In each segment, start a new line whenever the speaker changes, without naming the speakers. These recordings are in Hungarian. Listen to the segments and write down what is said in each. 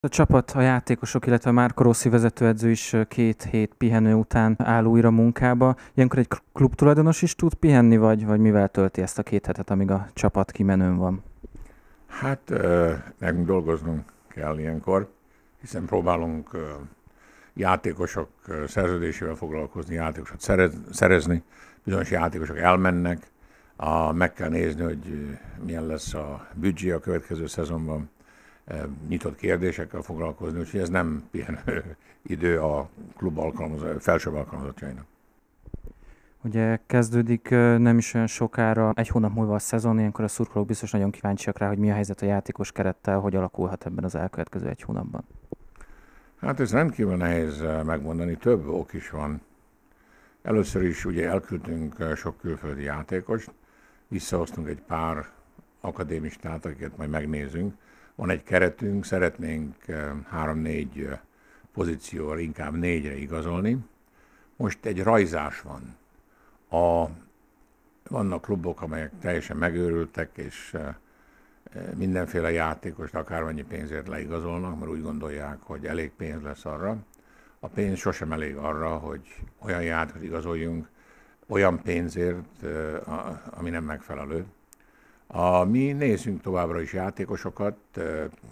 A csapat, a játékosok, illetve már Rossi vezetőedző is két hét pihenő után áll újra munkába. Ilyenkor egy klubtulajdonos is tud pihenni, vagy, vagy mivel tölti ezt a két hetet, amíg a csapat kimenőn van?
Hát nekünk dolgoznunk kell ilyenkor, hiszen próbálunk játékosok szerződésével foglalkozni, játékosokat szerez, szerezni, bizonyos játékosok elmennek, a, meg kell nézni, hogy milyen lesz a büdzsé a következő szezonban nyitott kérdésekkel foglalkozni, úgyhogy ez nem pihenő idő a klub alkalmazó, felsőbb alkalmazottjainak.
Ugye kezdődik nem is olyan sokára, egy hónap múlva a szezon, ilyenkor a szurkolók biztos nagyon kíváncsiak rá, hogy mi a helyzet a játékos kerettel, hogy alakulhat ebben az elkövetkező egy hónapban.
Hát ez rendkívül nehéz megmondani, több ok is van. Először is ugye elküldtünk sok külföldi játékost, visszahoztunk egy pár akadémistát, akiket majd megnézünk, van egy keretünk, szeretnénk eh, három-négy eh, pozícióval inkább négyre igazolni. Most egy rajzás van. A, vannak klubok, amelyek teljesen megőrültek, és eh, mindenféle játékost akármennyi pénzért leigazolnak, mert úgy gondolják, hogy elég pénz lesz arra. A pénz sosem elég arra, hogy olyan játékot igazoljunk, olyan pénzért, ami nem megfelelő. A, mi nézünk továbbra is játékosokat,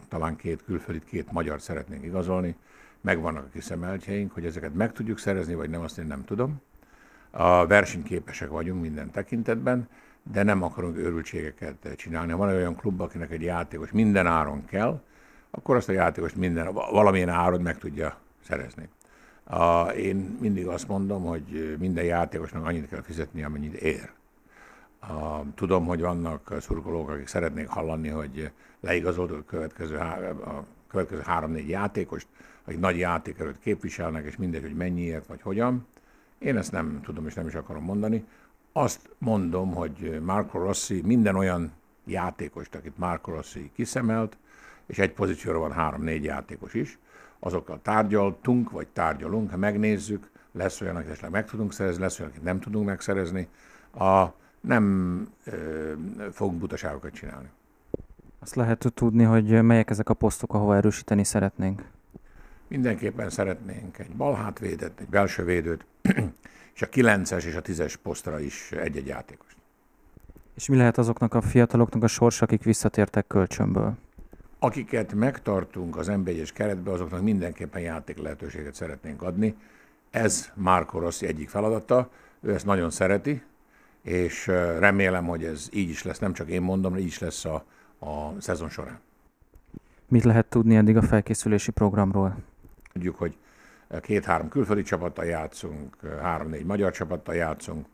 talán két külföldit, két magyar szeretnénk igazolni. Megvannak a kiszemeltjeink, hogy ezeket meg tudjuk szerezni, vagy nem, azt én nem tudom. A versenyképesek vagyunk minden tekintetben, de nem akarunk őrültségeket csinálni. Ha van olyan klub, akinek egy játékos minden áron kell, akkor azt a játékost minden, valamilyen áron meg tudja szerezni. A, én mindig azt mondom, hogy minden játékosnak annyit kell fizetni, amennyit ér. A, tudom, hogy vannak szurkolók, akik szeretnék hallani, hogy leigazoltuk a következő, a következő három-négy játékost, akik nagy játékerőt képviselnek, és mindegy, hogy mennyiért vagy hogyan. Én ezt nem tudom és nem is akarom mondani. Azt mondom, hogy Marco Rossi minden olyan játékost, akit Marco Rossi kiszemelt, és egy pozícióra van három-négy játékos is, azokkal tárgyaltunk, vagy tárgyalunk, ha megnézzük, lesz olyan, akit esetleg meg tudunk szerezni, lesz olyan, akit nem tudunk megszerezni. A, nem ö, fogunk butaságokat csinálni.
Azt lehet tudni, hogy melyek ezek a posztok, ahova erősíteni szeretnénk?
Mindenképpen szeretnénk egy balhátvédet, egy belső védőt, és a 9-es és a 10-es posztra is egy-egy játékost.
És mi lehet azoknak a fiataloknak a sors, akik visszatértek kölcsönből?
Akiket megtartunk az nb es keretbe, azoknak mindenképpen játék lehetőséget szeretnénk adni. Ez Márko Rossi egyik feladata, ő ezt nagyon szereti, és remélem, hogy ez így is lesz, nem csak én mondom, így is lesz a, a szezon során.
Mit lehet tudni eddig a felkészülési programról?
Tudjuk, hogy két-három külföldi csapattal játszunk, három-négy magyar csapattal játszunk.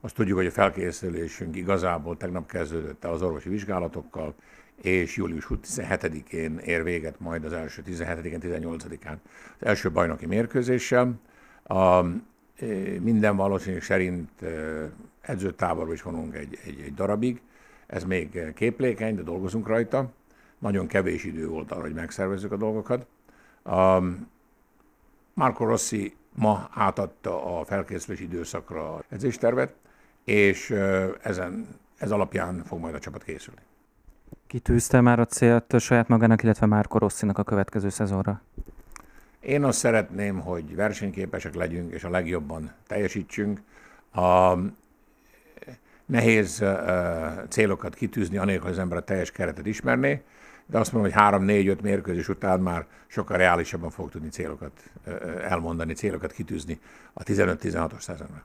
Azt tudjuk, hogy a felkészülésünk igazából tegnap kezdődött az orvosi vizsgálatokkal, és július 17-én ér véget majd az első 17-én, 18-án az első bajnoki mérkőzéssel minden valószínűség szerint edzőtáborba is vonunk egy, egy, egy darabig. Ez még képlékeny, de dolgozunk rajta. Nagyon kevés idő volt arra, hogy megszervezzük a dolgokat. Um, Marco Rossi ma átadta a felkészülés időszakra tervet, és ezen, ez alapján fog majd a csapat készülni.
Kitűzte már a célt saját magának, illetve Márko Rosszinak a következő szezonra?
Én azt szeretném, hogy versenyképesek legyünk, és a legjobban teljesítsünk. A eh, nehéz eh, célokat kitűzni, anélkül, hogy az ember a teljes keretet ismerné, de azt mondom, hogy 3-4-5 mérkőzés után már sokkal reálisabban fog tudni célokat eh, elmondani,
célokat kitűzni a 15-16-os szezonra.